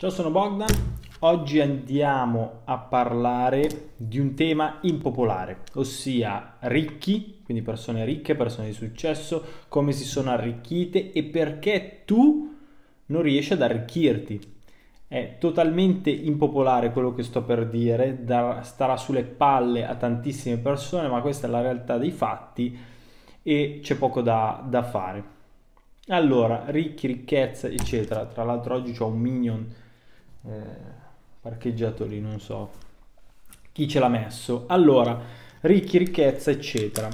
Ciao, sono Bogdan. Oggi andiamo a parlare di un tema impopolare, ossia ricchi, quindi persone ricche, persone di successo, come si sono arricchite e perché tu non riesci ad arricchirti. È totalmente impopolare quello che sto per dire, starà sulle palle a tantissime persone, ma questa è la realtà dei fatti e c'è poco da, da fare. Allora, ricchi, ricchezza, eccetera. Tra l'altro oggi ho un minion eh, parcheggiato lì, non so chi ce l'ha messo. Allora, ricchi, ricchezza, eccetera.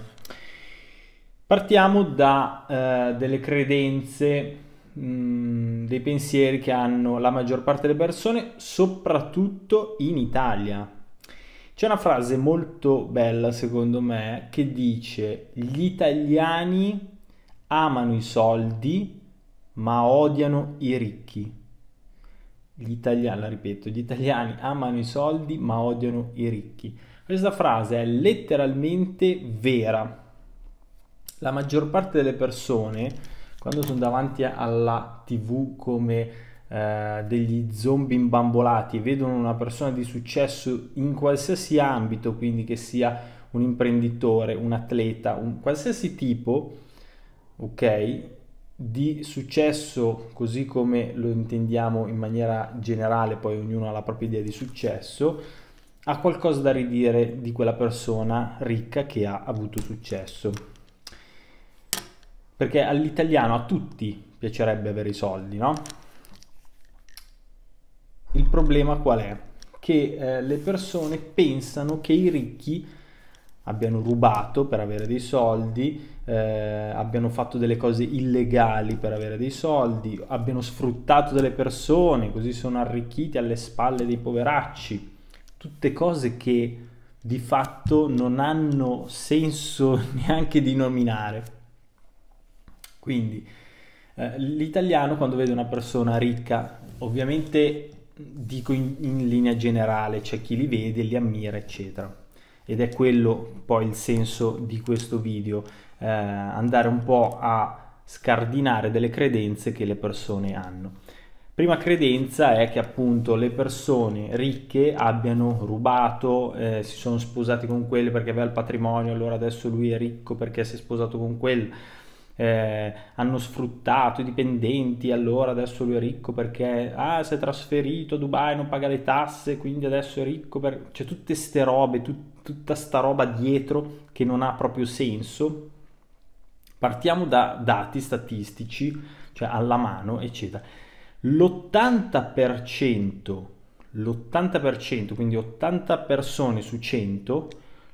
Partiamo da eh, delle credenze, mh, mm, dei pensieri che hanno la maggior parte delle persone, soprattutto in Italia. C'è una frase molto bella, secondo me, che dice gli italiani amano i soldi ma odiano i ricchi. Gli italiani, la ripeto, gli italiani amano i soldi ma odiano i ricchi. Questa frase è letteralmente vera. La maggior parte delle persone, quando sono davanti alla tv come eh, degli zombie imbambolati, vedono una persona di successo in qualsiasi ambito, quindi che sia un imprenditore, un atleta, un qualsiasi tipo, ok? di successo, così come lo intendiamo in maniera generale, poi ognuno ha la propria idea di successo, ha qualcosa da ridire di quella persona ricca che ha avuto successo. Perché all'italiano, a tutti, piacerebbe avere i soldi, no? Il problema qual è? Che eh, le persone pensano che i ricchi abbiano rubato per avere dei soldi, eh, abbiano fatto delle cose illegali per avere dei soldi, abbiano sfruttato delle persone, così sono arricchiti alle spalle dei poveracci. Tutte cose che di fatto non hanno senso neanche di nominare. Quindi eh, l'italiano quando vede una persona ricca, ovviamente dico in, in linea generale, c'è cioè chi li vede, li ammira, eccetera ed è quello poi il senso di questo video, eh, andare un po' a scardinare delle credenze che le persone hanno. Prima credenza è che appunto le persone ricche abbiano rubato, eh, si sono sposati con quelle perché aveva il patrimonio, allora adesso lui è ricco perché si è sposato con quelle eh, hanno sfruttato i dipendenti, allora adesso lui è ricco perché ah, si è trasferito a Dubai, non paga le tasse, quindi adesso è ricco, per... cioè tutte ste robe, tut- tutta sta roba dietro che non ha proprio senso. Partiamo da dati statistici, cioè alla mano, eccetera. L'80%, l'80%, quindi 80 persone su 100,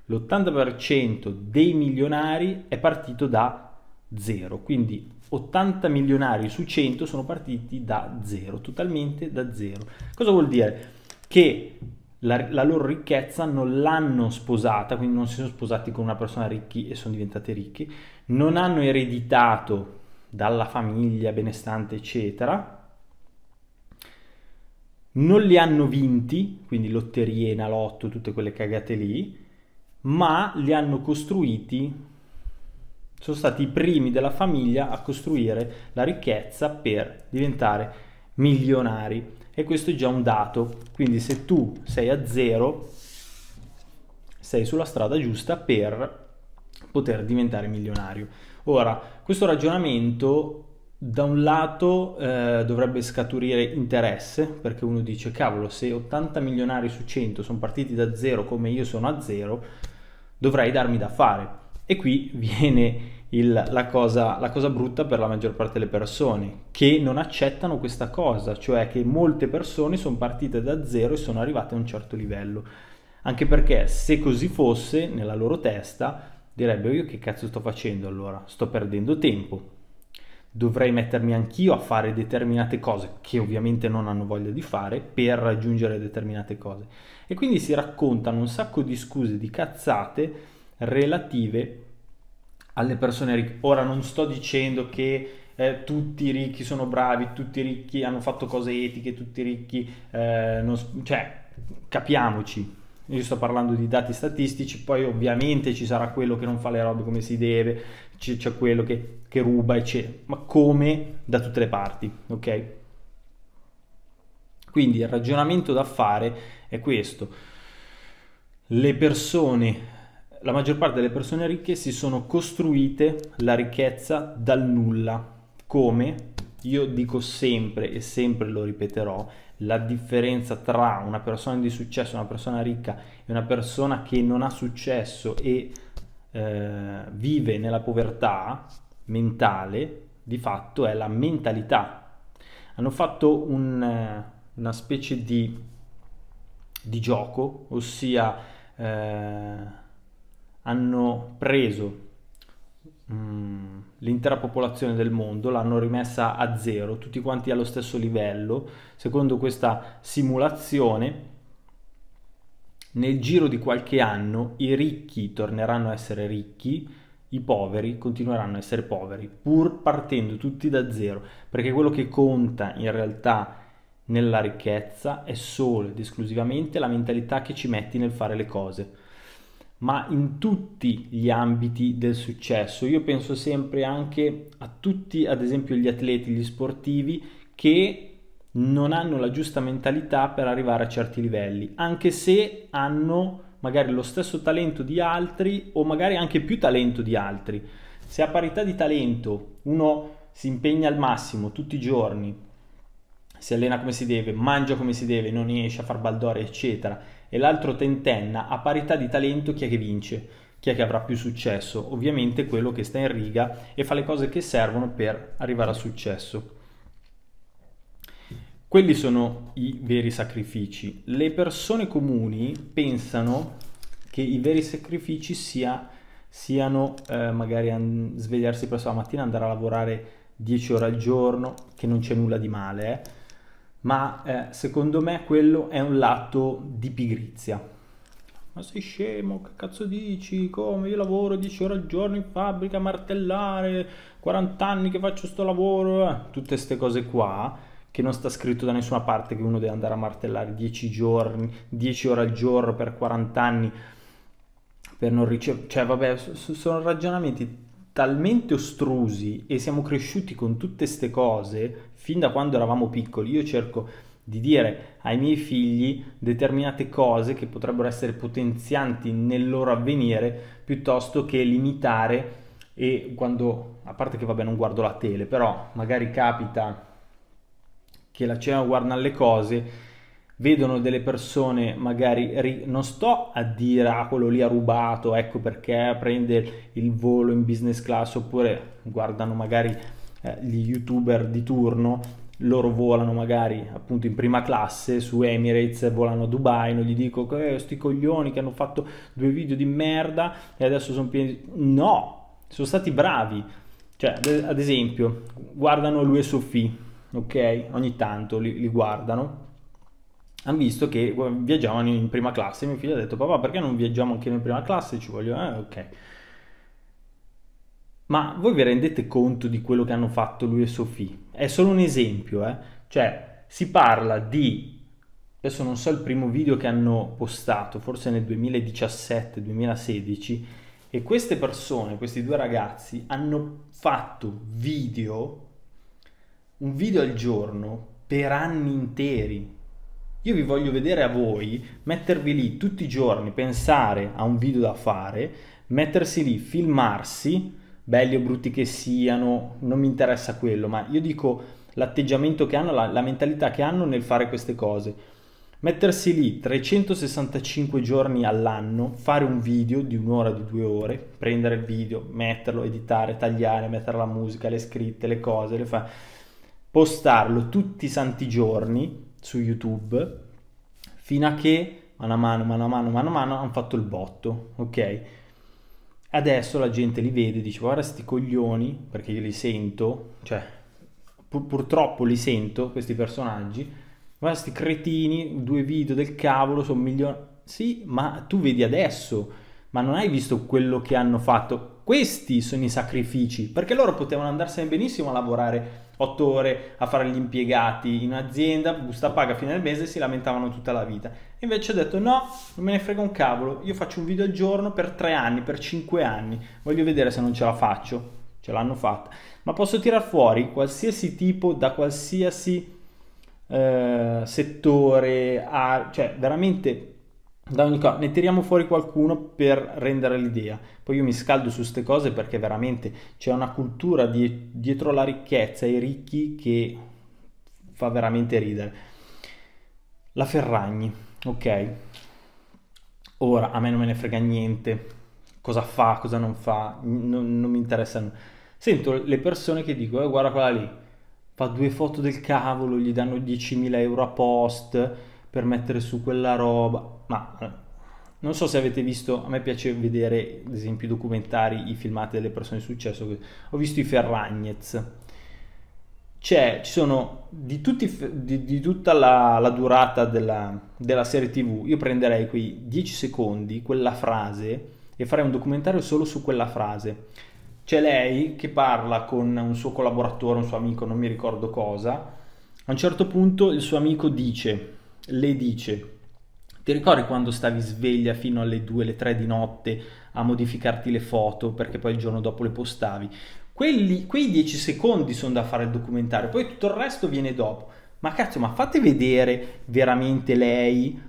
l'80% dei milionari è partito da 0, quindi 80 milionari su 100 sono partiti da zero, totalmente da zero. Cosa vuol dire? Che la, la loro ricchezza non l'hanno sposata, quindi non si sono sposati con una persona ricchi e sono diventati ricchi, non hanno ereditato dalla famiglia benestante, eccetera, non li hanno vinti, quindi lotterie, nalotto, tutte quelle cagate lì, ma li hanno costruiti sono stati i primi della famiglia a costruire la ricchezza per diventare milionari e questo è già un dato quindi se tu sei a zero sei sulla strada giusta per poter diventare milionario ora questo ragionamento da un lato eh, dovrebbe scaturire interesse perché uno dice cavolo se 80 milionari su 100 sono partiti da zero come io sono a zero dovrei darmi da fare e qui viene il, la, cosa, la, cosa, brutta per la maggior parte delle persone, che non accettano questa cosa, cioè che molte persone sono partite da zero e sono arrivate a un certo livello. Anche perché se così fosse, nella loro testa, direbbero io che cazzo sto facendo allora? Sto perdendo tempo. Dovrei mettermi anch'io a fare determinate cose che ovviamente non hanno voglia di fare per raggiungere determinate cose. E quindi si raccontano un sacco di scuse, di cazzate relative a alle persone ricche. Ora non sto dicendo che eh, tutti i ricchi sono bravi, tutti i ricchi hanno fatto cose etiche, tutti i ricchi... Eh, non, cioè, capiamoci. Io sto parlando di dati statistici, poi ovviamente ci sarà quello che non fa le robe come si deve, c'è, c'è quello che, che ruba, eccetera, ma come da tutte le parti, ok? Quindi il ragionamento da fare è questo. Le persone la maggior parte delle persone ricche si sono costruite la ricchezza dal nulla. Come? Io dico sempre e sempre lo ripeterò, la differenza tra una persona di successo, una persona ricca e una persona che non ha successo e eh, vive nella povertà mentale, di fatto è la mentalità. Hanno fatto un, eh, una specie di, di gioco, ossia... Eh, hanno preso mm, l'intera popolazione del mondo, l'hanno rimessa a zero, tutti quanti allo stesso livello, secondo questa simulazione nel giro di qualche anno i ricchi torneranno a essere ricchi, i poveri continueranno a essere poveri, pur partendo tutti da zero, perché quello che conta in realtà nella ricchezza è solo ed esclusivamente la mentalità che ci metti nel fare le cose ma in tutti gli ambiti del successo. Io penso sempre anche a tutti, ad esempio gli atleti, gli sportivi, che non hanno la giusta mentalità per arrivare a certi livelli, anche se hanno magari lo stesso talento di altri o magari anche più talento di altri. Se a parità di talento uno si impegna al massimo tutti i giorni, si allena come si deve, mangia come si deve, non esce a far baldore, eccetera, e l'altro tentenna, a parità di talento chi è che vince? Chi è che avrà più successo? Ovviamente quello che sta in riga e fa le cose che servono per arrivare al successo. Quelli sono i veri sacrifici. Le persone comuni pensano che i veri sacrifici sia, siano eh, magari an- svegliarsi presto la mattina, andare a lavorare 10 ore al giorno, che non c'è nulla di male, eh ma eh, secondo me quello è un lato di pigrizia. Ma sei scemo, che cazzo dici? Come? Io lavoro 10 ore al giorno in fabbrica a martellare, 40 anni che faccio sto lavoro, eh. tutte queste cose qua che non sta scritto da nessuna parte che uno deve andare a martellare 10 giorni, 10 ore al giorno per 40 anni per non ricevere, cioè vabbè, sono ragionamenti talmente ostrusi e siamo cresciuti con tutte queste cose fin da quando eravamo piccoli. Io cerco di dire ai miei figli determinate cose che potrebbero essere potenzianti nel loro avvenire piuttosto che limitare e quando a parte che vabbè non guardo la tele però magari capita che la cena guarda le cose vedono delle persone magari non sto a dire ah quello lì ha rubato ecco perché prende il volo in business class oppure guardano magari eh, gli youtuber di turno loro volano magari appunto in prima classe su Emirates, volano a Dubai, non gli dico che eh, sti coglioni che hanno fatto due video di merda e adesso sono pieni no, sono stati bravi. Cioè, ad esempio, guardano lui e Sophie, ok? Ogni tanto li, li guardano hanno visto che boh, viaggiavano in prima classe. Mio figlio ha detto: Papà, perché non viaggiamo anche noi in prima classe? Ci voglio, eh, ok. Ma voi vi rendete conto di quello che hanno fatto lui e Sofì? È solo un esempio, eh? Cioè, si parla di. Adesso non so il primo video che hanno postato, forse nel 2017-2016, e queste persone, questi due ragazzi, hanno fatto video, un video al giorno, per anni interi, io vi voglio vedere a voi mettervi lì tutti i giorni, pensare a un video da fare, mettersi lì, filmarsi, belli o brutti che siano, non mi interessa quello, ma io dico l'atteggiamento che hanno, la, la mentalità che hanno nel fare queste cose. Mettersi lì 365 giorni all'anno, fare un video di un'ora, di due ore, prendere il video, metterlo, editare, tagliare, mettere la musica, le scritte, le cose, le fa... postarlo tutti i santi giorni su YouTube fino a che mano a mano, mano a mano, mano a mano hanno fatto il botto, ok? Adesso la gente li vede e dice guarda sti coglioni, perché io li sento, cioè pur- purtroppo li sento questi personaggi, guarda sti cretini, due video del cavolo, sono milioni... Sì, ma tu vedi adesso, ma non hai visto quello che hanno fatto. Questi sono i sacrifici, perché loro potevano andarsene benissimo a lavorare 8 ore a fare gli impiegati in azienda, busta paga a fine del mese, si lamentavano tutta la vita. Invece ho detto no, non me ne frega un cavolo, io faccio un video al giorno per 3 anni, per 5 anni, voglio vedere se non ce la faccio, ce l'hanno fatta, ma posso tirar fuori qualsiasi tipo da qualsiasi eh, settore, a, cioè veramente da ogni cosa, ne tiriamo fuori qualcuno per rendere l'idea. Poi io mi scaldo su queste cose perché veramente c'è una cultura di, dietro la ricchezza e i ricchi che fa veramente ridere. La Ferragni, ok. Ora a me non me ne frega niente cosa fa, cosa non fa, non, non mi interessano. Sento le persone che dicono eh, guarda quella lì, fa due foto del cavolo, gli danno 10.000 euro a post per mettere su quella roba. Ma eh, non so se avete visto, a me piace vedere ad esempio i documentari, i filmati delle persone di successo. Ho visto i Ferragnez. C'è, cioè, ci sono di, tutti, di, di tutta la, la durata della, della, serie TV. Io prenderei quei 10 secondi, quella frase, e farei un documentario solo su quella frase. C'è lei che parla con un suo collaboratore, un suo amico, non mi ricordo cosa. A un certo punto il suo amico dice le dice ti ricordi quando stavi sveglia fino alle 2, alle 3 di notte a modificarti le foto perché poi il giorno dopo le postavi? Quelli, quei 10 secondi sono da fare il documentario, poi tutto il resto viene dopo. Ma cazzo, ma fate vedere veramente lei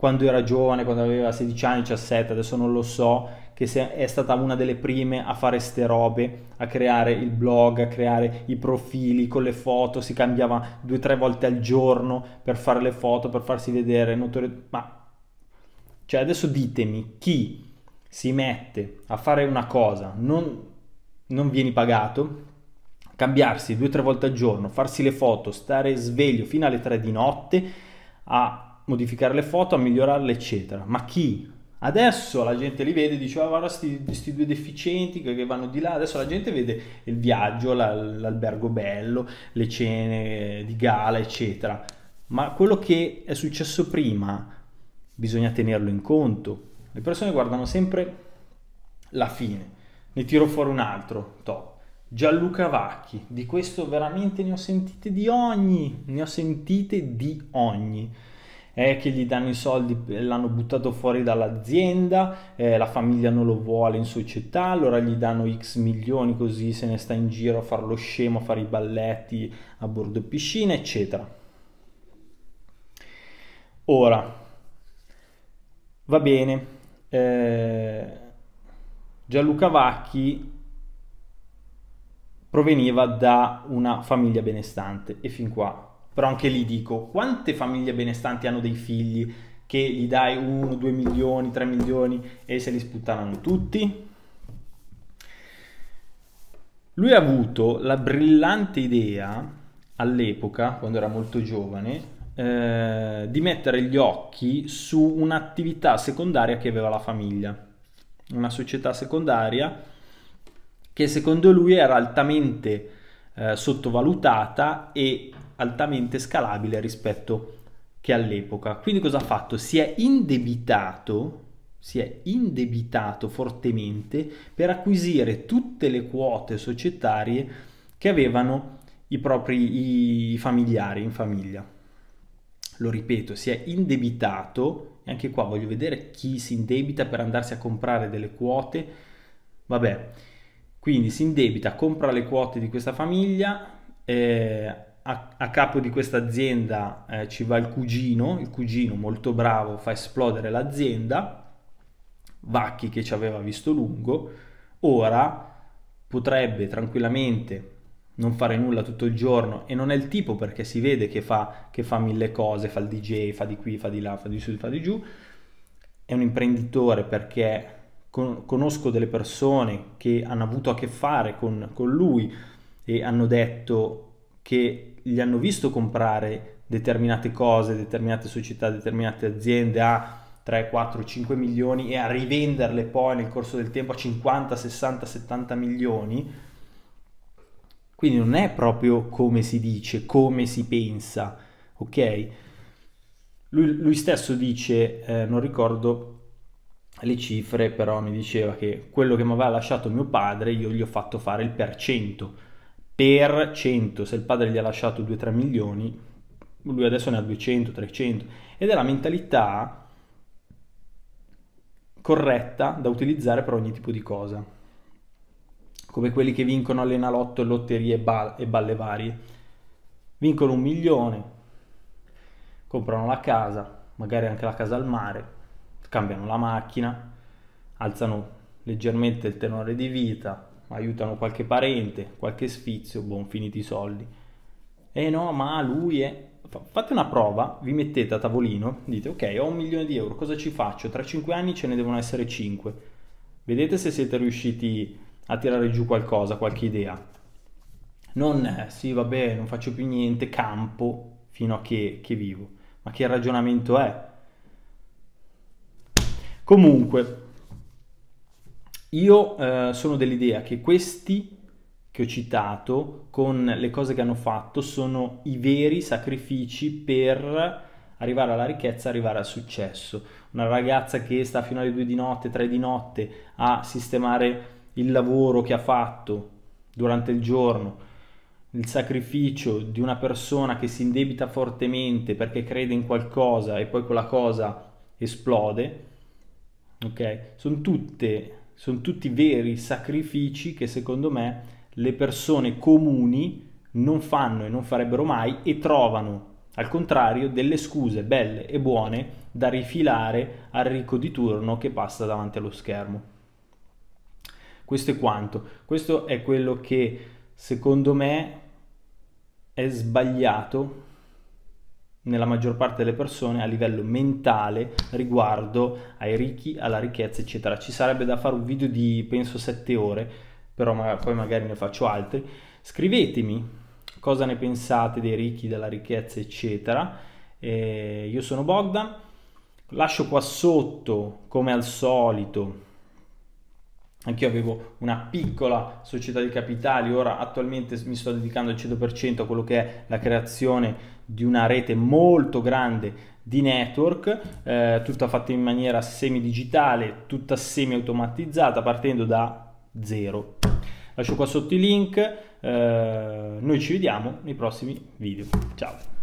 quando era giovane, quando aveva 16 anni, 17, adesso non lo so, che è stata una delle prime a fare ste robe, a creare il blog, a creare i profili con le foto, si cambiava due o tre volte al giorno per fare le foto, per farsi vedere, notori... ma cioè adesso ditemi chi si mette a fare una cosa, non, non vieni pagato, cambiarsi due o tre volte al giorno, farsi le foto, stare sveglio fino alle tre di notte, a modificare le foto, a migliorarle, eccetera. Ma chi? Adesso la gente li vede e dice, ah, guarda questi due deficienti che, che vanno di là, adesso la gente vede il viaggio, la, l'albergo bello, le cene di gala, eccetera. Ma quello che è successo prima bisogna tenerlo in conto. Le persone guardano sempre la fine. Ne tiro fuori un altro, top. Gianluca Vacchi, di questo veramente ne ho sentite di ogni, ne ho sentite di ogni è che gli danno i soldi, l'hanno buttato fuori dall'azienda, eh, la famiglia non lo vuole in società, allora gli danno x milioni così se ne sta in giro a fare lo scemo, a fare i balletti a bordo piscina, eccetera. Ora, va bene, eh, Gianluca Vacchi proveniva da una famiglia benestante e fin qua però anche lì dico, quante famiglie benestanti hanno dei figli che gli dai 1, 2 milioni, 3 milioni e se li sputtanano tutti? Lui ha avuto la brillante idea, all'epoca, quando era molto giovane, eh, di mettere gli occhi su un'attività secondaria che aveva la famiglia, una società secondaria che secondo lui era altamente eh, sottovalutata e altamente scalabile rispetto che all'epoca. Quindi cosa ha fatto? Si è indebitato si è indebitato fortemente per acquisire tutte le quote societarie che avevano i propri i familiari in famiglia. Lo ripeto, si è indebitato, e anche qua voglio vedere chi si indebita per andarsi a comprare delle quote. Vabbè, quindi si indebita, compra le quote di questa famiglia, eh, a, a capo di questa azienda eh, ci va il cugino, il cugino molto bravo fa esplodere l'azienda, Vacchi che ci aveva visto lungo, ora potrebbe tranquillamente non fare nulla tutto il giorno e non è il tipo perché si vede che fa, che fa mille cose, fa il DJ, fa di qui, fa di là, fa di su, fa di giù, è un imprenditore perché con, conosco delle persone che hanno avuto a che fare con, con lui e hanno detto che li hanno visto comprare determinate cose, determinate società, determinate aziende a 3, 4, 5 milioni e a rivenderle poi nel corso del tempo a 50, 60, 70 milioni. Quindi non è proprio come si dice, come si pensa, ok? Lui, lui stesso dice, eh, non ricordo le cifre, però mi diceva che quello che mi aveva lasciato mio padre io gli ho fatto fare il percento. cento per 100, se il padre gli ha lasciato 2-3 milioni, lui adesso ne ha 200-300 ed è la mentalità corretta da utilizzare per ogni tipo di cosa, come quelli che vincono all'enalotto, lotterie bal- e balle varie. Vincono un milione, comprano la casa, magari anche la casa al mare, cambiano la macchina, alzano leggermente il tenore di vita, aiutano qualche parente, qualche sfizio, buon finiti i soldi. Eh no, ma lui è... Fate una prova, vi mettete a tavolino, dite ok, ho un milione di euro, cosa ci faccio? Tra cinque anni ce ne devono essere cinque. Vedete se siete riusciti a tirare giù qualcosa, qualche idea. Non, eh, sì, vabbè, non faccio più niente, campo fino a che, che vivo. Ma che ragionamento è? Comunque, io eh, sono dell'idea che questi che ho citato, con le cose che hanno fatto, sono i veri sacrifici per arrivare alla ricchezza, arrivare al successo. Una ragazza che sta fino alle 2 di notte, 3 di notte a sistemare il lavoro che ha fatto durante il giorno, il sacrificio di una persona che si indebita fortemente perché crede in qualcosa e poi quella cosa esplode, ok? Sono tutte sono tutti veri sacrifici che secondo me le persone comuni non fanno e non farebbero mai e trovano al contrario delle scuse belle e buone da rifilare al ricco di turno che passa davanti allo schermo. Questo è quanto, questo è quello che secondo me è sbagliato nella maggior parte delle persone a livello mentale riguardo ai ricchi, alla ricchezza, eccetera. Ci sarebbe da fare un video di penso 7 ore, però ma poi magari ne faccio altri. Scrivetemi cosa ne pensate dei ricchi, della ricchezza, eccetera. Eh, io sono Bogdan, lascio qua sotto come al solito Anch'io avevo una piccola società di capitali, ora attualmente mi sto dedicando al 100% a quello che è la creazione di una rete molto grande di network, eh, tutta fatta in maniera semi-digitale, tutta semi-automatizzata, partendo da zero. Lascio qua sotto i link, eh, noi ci vediamo nei prossimi video. Ciao!